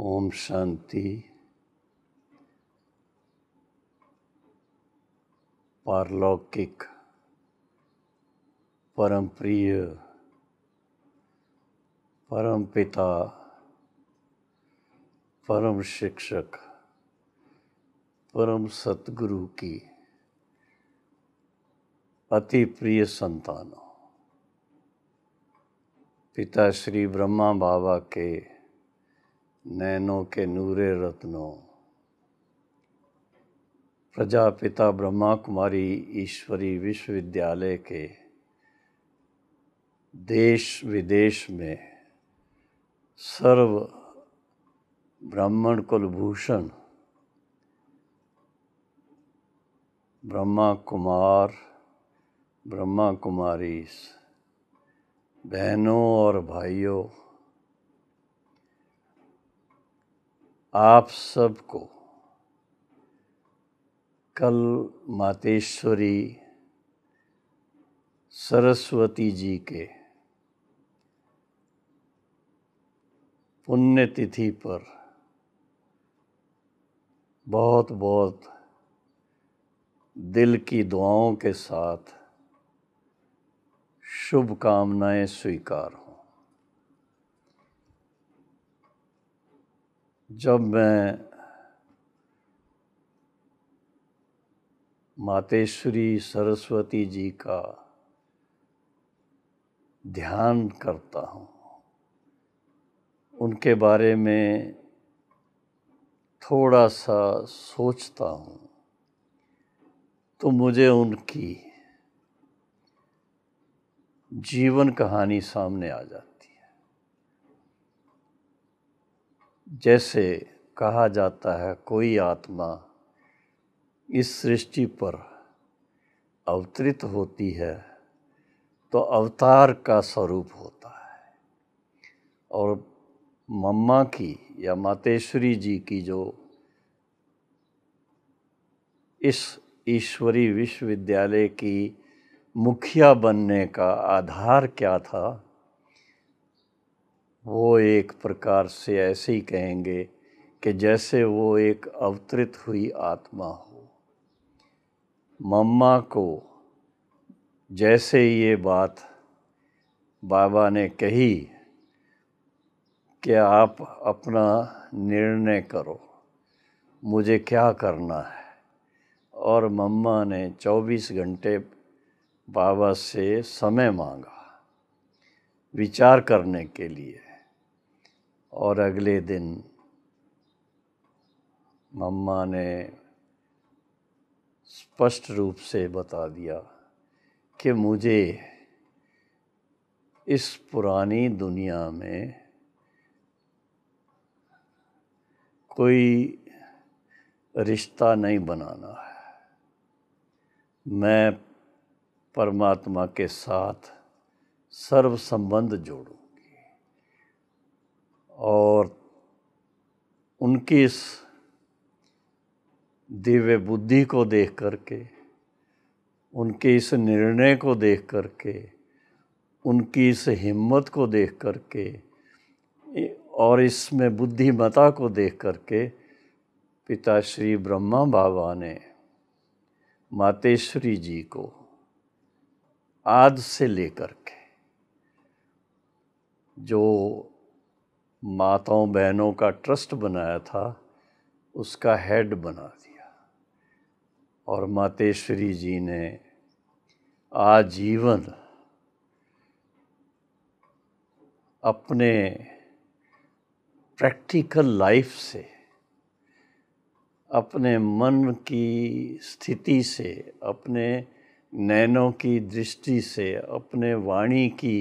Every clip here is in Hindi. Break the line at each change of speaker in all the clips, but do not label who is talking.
ओम शांति पारलौकिक परम प्रिय परम पिता परम शिक्षक परम सतगुरु की अति प्रिय संतानों पिता श्री ब्रह्मा बाबा के नैनों के नूरे रत्नों प्रजापिता ब्रह्मा कुमारी ईश्वरी विश्वविद्यालय के देश विदेश में सर्व ब्राह्मण कुलभूषण ब्रह्मा कुमार ब्रह्मा कुमारी बहनों और भाइयों आप सबको कल मातेश्वरी सरस्वती जी के पुण्यतिथि पर बहुत बहुत दिल की दुआओं के साथ शुभकामनाएं स्वीकार हूँ जब मैं मातेश्वरी सरस्वती जी का ध्यान करता हूँ उनके बारे में थोड़ा सा सोचता हूँ तो मुझे उनकी जीवन कहानी सामने आ जाती जैसे कहा जाता है कोई आत्मा इस सृष्टि पर अवतरित होती है तो अवतार का स्वरूप होता है और मम्मा की या मातेश्वरी जी की जो इस ईश्वरी विश्वविद्यालय की मुखिया बनने का आधार क्या था वो एक प्रकार से ऐसे ही कहेंगे कि जैसे वो एक अवतरित हुई आत्मा हो मम्मा को जैसे ये बात बाबा ने कही कि आप अपना निर्णय करो मुझे क्या करना है और मम्मा ने 24 घंटे बाबा से समय मांगा विचार करने के लिए और अगले दिन मम्मा ने स्पष्ट रूप से बता दिया कि मुझे इस पुरानी दुनिया में कोई रिश्ता नहीं बनाना है मैं परमात्मा के साथ सर्व संबंध जोड़ू और उनकी इस दिव्य बुद्धि को देख करके उनके इस निर्णय को देख करके उनकी इस हिम्मत को देख करके और इसमें बुद्धिमता को देख करके पिता श्री ब्रह्मा बाबा ने मातेश्वरी जी को आज से लेकर के जो माताओं बहनों का ट्रस्ट बनाया था उसका हेड बना दिया और मातेश्वरी जी ने आजीवन अपने प्रैक्टिकल लाइफ से अपने मन की स्थिति से अपने नैनों की दृष्टि से अपने वाणी की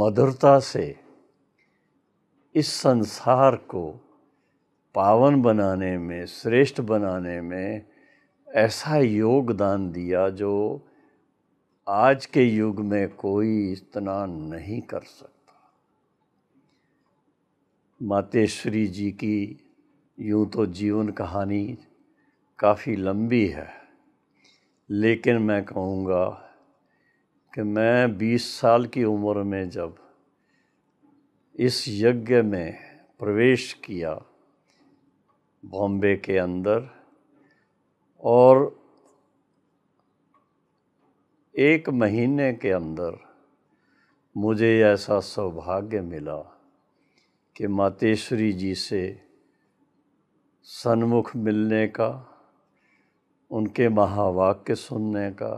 मधुरता से इस संसार को पावन बनाने में श्रेष्ठ बनाने में ऐसा योगदान दिया जो आज के युग में कोई इतना नहीं कर सकता मातेश्वरी जी की यूँ तो जीवन कहानी काफ़ी लंबी है लेकिन मैं कहूँगा कि मैं 20 साल की उम्र में जब इस यज्ञ में प्रवेश किया बॉम्बे के अंदर और एक महीने के अंदर मुझे ऐसा सौभाग्य मिला कि मातेश्वरी जी से सन्मुख मिलने का उनके महावाक्य सुनने का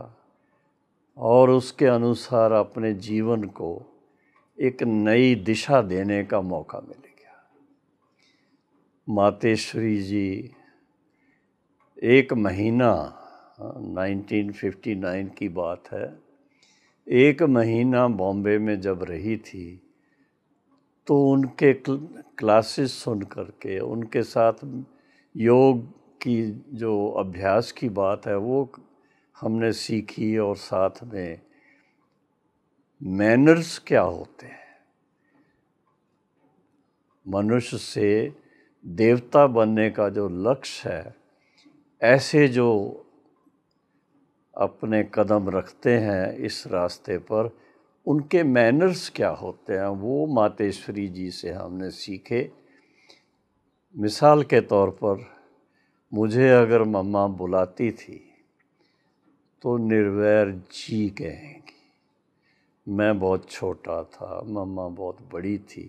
और उसके अनुसार अपने जीवन को एक नई दिशा देने का मौका मिल गया मातेश्वरी जी एक महीना 1959 हाँ, की बात है एक महीना बॉम्बे में जब रही थी तो उनके क्लासेस सुन करके उनके साथ योग की जो अभ्यास की बात है वो हमने सीखी और साथ में मैनर्स क्या होते हैं मनुष्य से देवता बनने का जो लक्ष्य है ऐसे जो अपने कदम रखते हैं इस रास्ते पर उनके मैनर्स क्या होते हैं वो मातेश्वरी जी से हमने सीखे मिसाल के तौर पर मुझे अगर मम्मा बुलाती थी तो निर्वैर जी कहेंगे मैं बहुत छोटा था मम्मा बहुत बड़ी थी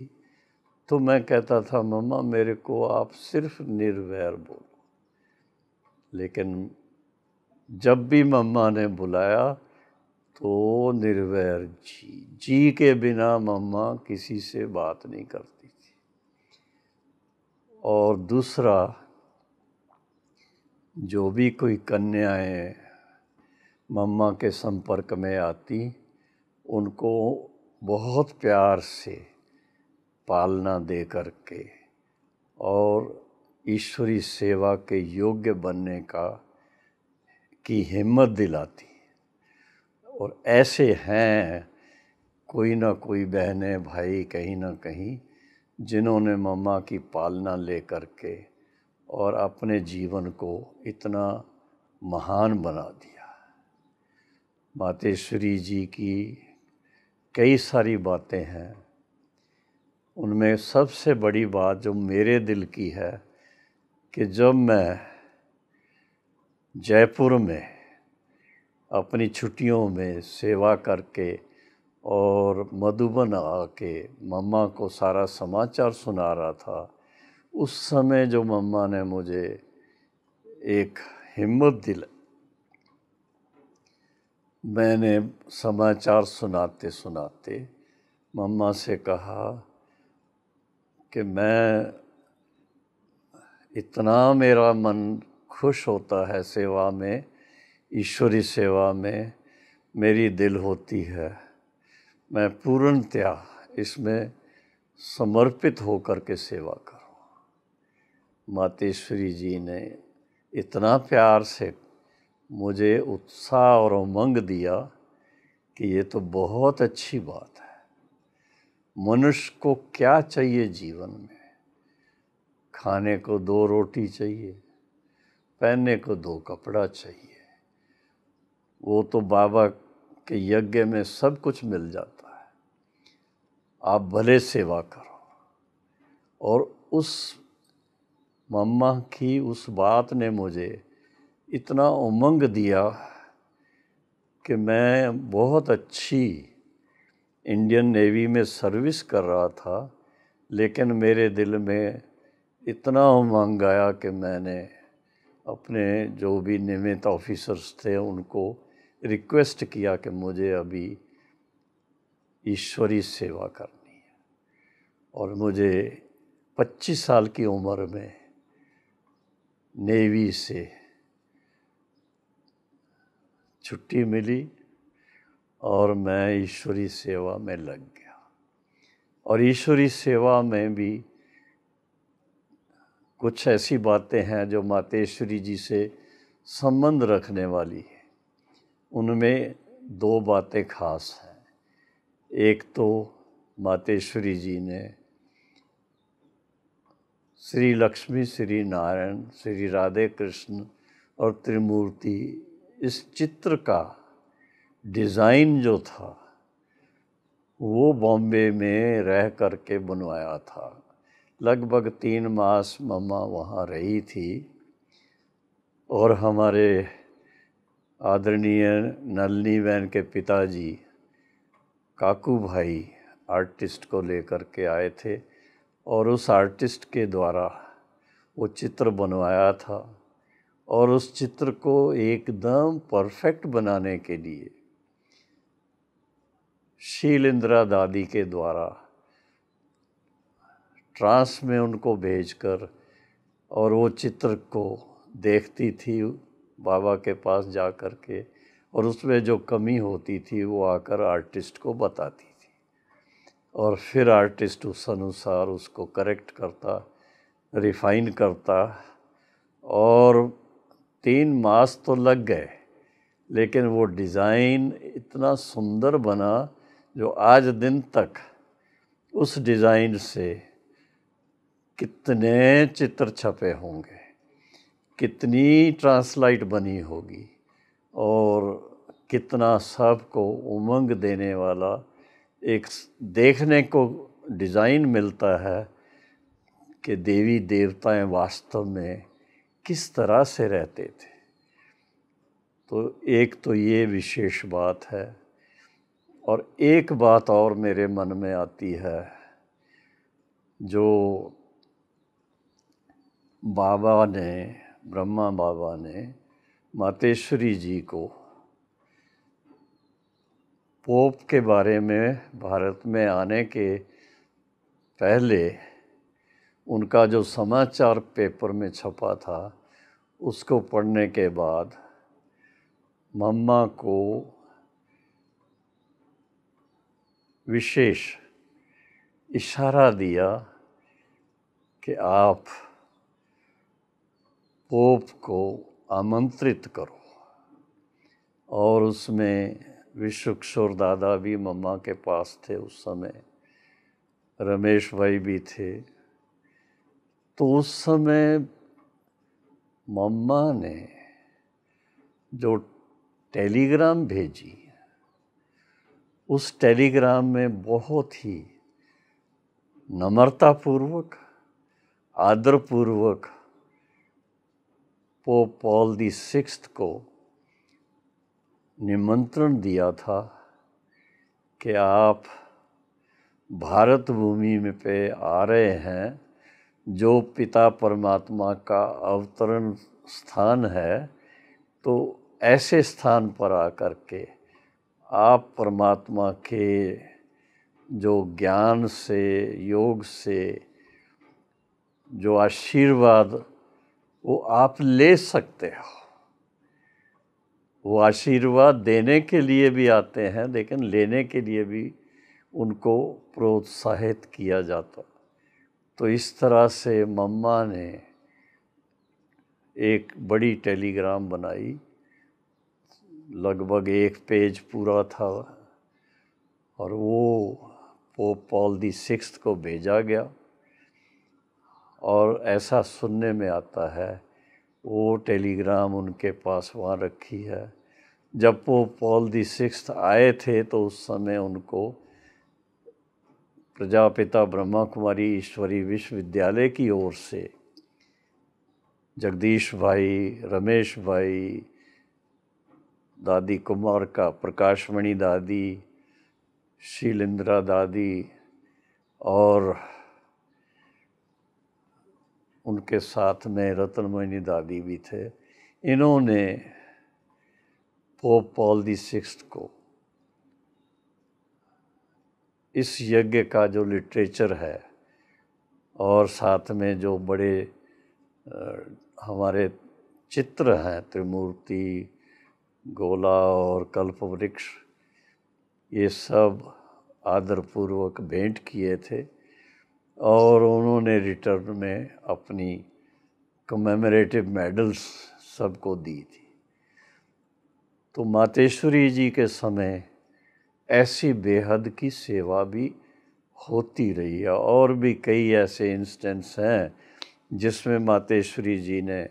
तो मैं कहता था मम्मा मेरे को आप सिर्फ निर्वैर बोलो लेकिन जब भी मम्मा ने बुलाया तो निर्वैर जी जी के बिना मम्मा किसी से बात नहीं करती थी और दूसरा जो भी कोई कन्याएं मम्मा के संपर्क में आती उनको बहुत प्यार से पालना दे करके और ईश्वरी सेवा के योग्य बनने का की हिम्मत दिलाती और ऐसे हैं कोई ना कोई बहने भाई कहीं ना कहीं जिन्होंने मम्मा की पालना ले करके के और अपने जीवन को इतना महान बना दिया मातेश्वरी जी की कई सारी बातें हैं उनमें सबसे बड़ी बात जो मेरे दिल की है कि जब मैं जयपुर में अपनी छुट्टियों में सेवा करके और मधुबन आके मम्मा को सारा समाचार सुना रहा था उस समय जो मम्मा ने मुझे एक हिम्मत दिला मैंने समाचार सुनाते सुनाते मम्मा से कहा कि मैं इतना मेरा मन खुश होता है सेवा में ईश्वरी सेवा में मेरी दिल होती है मैं पूर्णतया इसमें समर्पित होकर के सेवा करूँ मातेश्वरी जी ने इतना प्यार से मुझे उत्साह और उमंग दिया कि ये तो बहुत अच्छी बात है मनुष्य को क्या चाहिए जीवन में खाने को दो रोटी चाहिए पहनने को दो कपड़ा चाहिए वो तो बाबा के यज्ञ में सब कुछ मिल जाता है आप भले सेवा करो और उस मम्मा की उस बात ने मुझे इतना उमंग दिया कि मैं बहुत अच्छी इंडियन नेवी में सर्विस कर रहा था लेकिन मेरे दिल में इतना उमंग आया कि मैंने अपने जो भी नियमित ऑफिसर्स थे उनको रिक्वेस्ट किया कि मुझे अभी ईश्वरी सेवा करनी है और मुझे 25 साल की उम्र में नेवी से छुट्टी मिली और मैं ईश्वरी सेवा में लग गया और ईश्वरी सेवा में भी कुछ ऐसी बातें हैं जो मातेश्वरी जी से संबंध रखने वाली है उनमें दो बातें खास हैं एक तो मातेश्वरी जी ने श्री लक्ष्मी श्री नारायण श्री राधे कृष्ण और त्रिमूर्ति इस चित्र का डिज़ाइन जो था वो बॉम्बे में रह कर के बनवाया था लगभग तीन मास मम्मा वहाँ रही थी और हमारे आदरणीय नलनी बहन के पिताजी काकू भाई आर्टिस्ट को लेकर के आए थे और उस आर्टिस्ट के द्वारा वो चित्र बनवाया था और उस चित्र को एकदम परफेक्ट बनाने के लिए शीलिंद्रा दादी के द्वारा ट्रांस में उनको भेजकर और वो चित्र को देखती थी बाबा के पास जा कर के और उसमें जो कमी होती थी वो आकर आर्टिस्ट को बताती थी और फिर आर्टिस्ट उस अनुसार उसको करेक्ट करता रिफाइन करता और तीन मास तो लग गए लेकिन वो डिज़ाइन इतना सुंदर बना जो आज दिन तक उस डिज़ाइन से कितने चित्र छपे होंगे कितनी ट्रांसलाइट बनी होगी और कितना सब को उमंग देने वाला एक देखने को डिज़ाइन मिलता है कि देवी देवताएं वास्तव में किस तरह से रहते थे तो एक तो ये विशेष बात है और एक बात और मेरे मन में आती है जो बाबा ने ब्रह्मा बाबा ने मातेश्वरी जी को पोप के बारे में भारत में आने के पहले उनका जो समाचार पेपर में छपा था उसको पढ़ने के बाद मम्मा को विशेष इशारा दिया कि आप पोप को आमंत्रित करो और उसमें विश्वकिशोर दादा भी मम्मा के पास थे उस समय रमेश भाई भी थे तो उस समय मम्मा ने जो टेलीग्राम भेजी उस टेलीग्राम में बहुत ही नम्रतापूर्वक आदरपूर्वक पोप पॉल दी सिक्स को निमंत्रण दिया था कि आप भारत भूमि में पे आ रहे हैं जो पिता परमात्मा का अवतरण स्थान है तो ऐसे स्थान पर आकर के आप परमात्मा के जो ज्ञान से योग से जो आशीर्वाद वो आप ले सकते हो वो आशीर्वाद देने के लिए भी आते हैं लेकिन लेने के लिए भी उनको प्रोत्साहित किया जाता तो इस तरह से मम्मा ने एक बड़ी टेलीग्राम बनाई लगभग एक पेज पूरा था और वो पोप पॉल दी सिक्स को भेजा गया और ऐसा सुनने में आता है वो टेलीग्राम उनके पास वहाँ रखी है जब पोप पॉल दी सिक्स आए थे तो उस समय उनको प्रजापिता ब्रह्मा कुमारी ईश्वरी विश्वविद्यालय की ओर से जगदीश भाई रमेश भाई दादी कुमार का प्रकाशमणि दादी शीलिंद्रा दादी और उनके साथ में रतनमणि दादी भी थे इन्होंने पोप पॉल दी सिक्स को इस यज्ञ का जो लिटरेचर है और साथ में जो बड़े हमारे चित्र हैं त्रिमूर्ति गोला और कल्प वृक्ष ये सब आदरपूर्वक भेंट किए थे और उन्होंने रिटर्न में अपनी कमेमोरेटिव मेडल्स सबको दी थी तो मातेश्वरी जी के समय ऐसी बेहद की सेवा भी होती रही है और भी कई ऐसे इंस्टेंस हैं जिसमें मातेश्वरी जी ने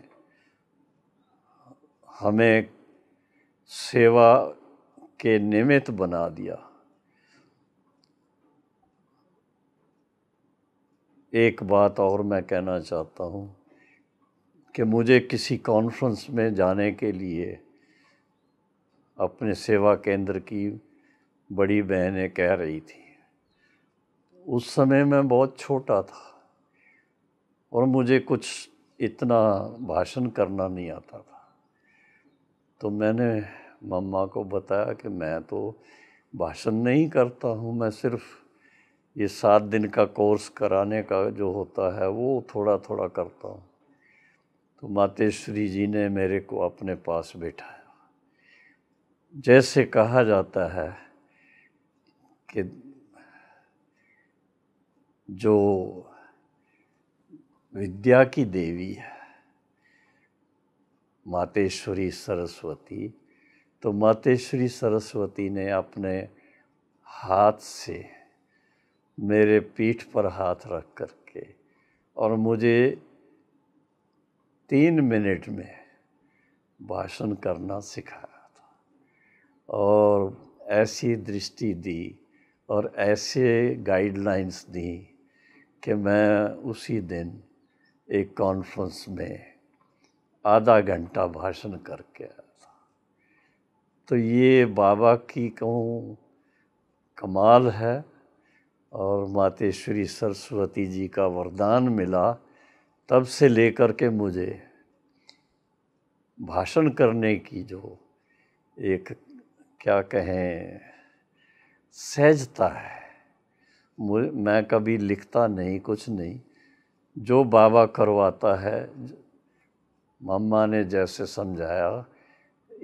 हमें सेवा के निमित्त बना दिया एक बात और मैं कहना चाहता हूँ कि मुझे किसी कॉन्फ्रेंस में जाने के लिए अपने सेवा केंद्र की बड़ी बहनें कह रही थी उस समय मैं बहुत छोटा था और मुझे कुछ इतना भाषण करना नहीं आता था तो मैंने मम्मा को बताया कि मैं तो भाषण नहीं करता हूँ मैं सिर्फ ये सात दिन का कोर्स कराने का जो होता है वो थोड़ा थोड़ा करता हूँ तो मातेश्वरी जी ने मेरे को अपने पास बैठाया जैसे कहा जाता है कि जो विद्या की देवी है मातेश्वरी सरस्वती तो मातेश्वरी सरस्वती ने अपने हाथ से मेरे पीठ पर हाथ रख कर के और मुझे तीन मिनट में भाषण करना सिखाया था और ऐसी दृष्टि दी और ऐसे गाइडलाइंस दी कि मैं उसी दिन एक कॉन्फ्रेंस में आधा घंटा भाषण करके आया तो ये बाबा की कहूँ कमाल है और मातेश्वरी सरस्वती जी का वरदान मिला तब से लेकर के मुझे भाषण करने की जो एक क्या कहें सहजता है मैं कभी लिखता नहीं कुछ नहीं जो बाबा करवाता है मम्मा ने जैसे समझाया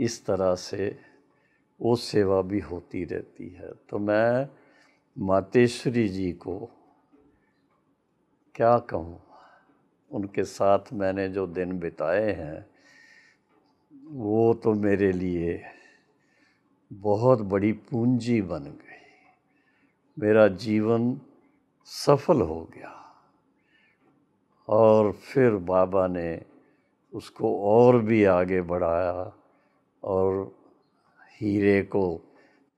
इस तरह से वो सेवा भी होती रहती है तो मैं मातेश्वरी जी को क्या कहूँ उनके साथ मैंने जो दिन बिताए हैं वो तो मेरे लिए बहुत बड़ी पूंजी बन गए मेरा जीवन सफल हो गया और फिर बाबा ने उसको और भी आगे बढ़ाया और हीरे को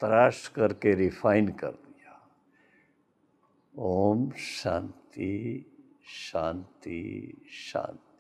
तराश करके रिफाइन कर दिया ओम शांति शांति शांति